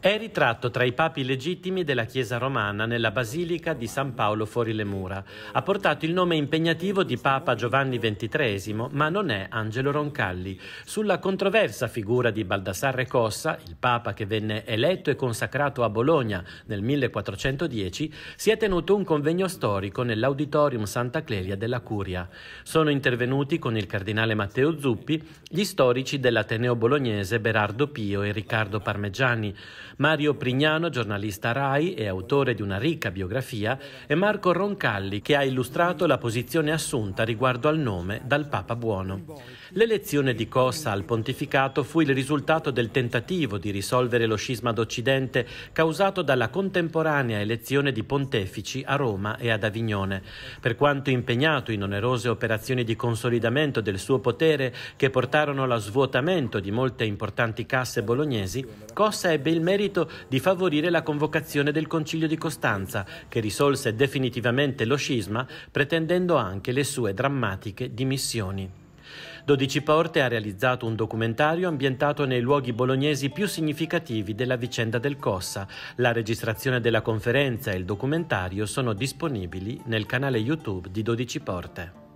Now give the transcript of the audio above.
È ritratto tra i papi legittimi della Chiesa romana nella Basilica di San Paolo fuori le mura. Ha portato il nome impegnativo di Papa Giovanni XXIII, ma non è Angelo Roncalli. Sulla controversa figura di Baldassarre Cossa, il Papa che venne eletto e consacrato a Bologna nel 1410, si è tenuto un convegno storico nell'Auditorium Santa Clelia della Curia. Sono intervenuti con il cardinale Matteo Zuppi gli storici dell'Ateneo bolognese Berardo Pio e Riccardo Parmeggiano anni, Mario Prignano, giornalista RAI e autore di una ricca biografia, e Marco Roncalli, che ha illustrato la posizione assunta riguardo al nome dal Papa Buono. L'elezione di Cossa al pontificato fu il risultato del tentativo di risolvere lo scisma d'Occidente causato dalla contemporanea elezione di pontefici a Roma e ad Avignone. Per quanto impegnato in onerose operazioni di consolidamento del suo potere che portarono allo svuotamento di molte importanti casse bolognesi, Cossa Cossa ebbe il merito di favorire la convocazione del Concilio di Costanza, che risolse definitivamente lo scisma, pretendendo anche le sue drammatiche dimissioni. 12 Porte ha realizzato un documentario ambientato nei luoghi bolognesi più significativi della vicenda del Cossa. La registrazione della conferenza e il documentario sono disponibili nel canale YouTube di 12 Porte.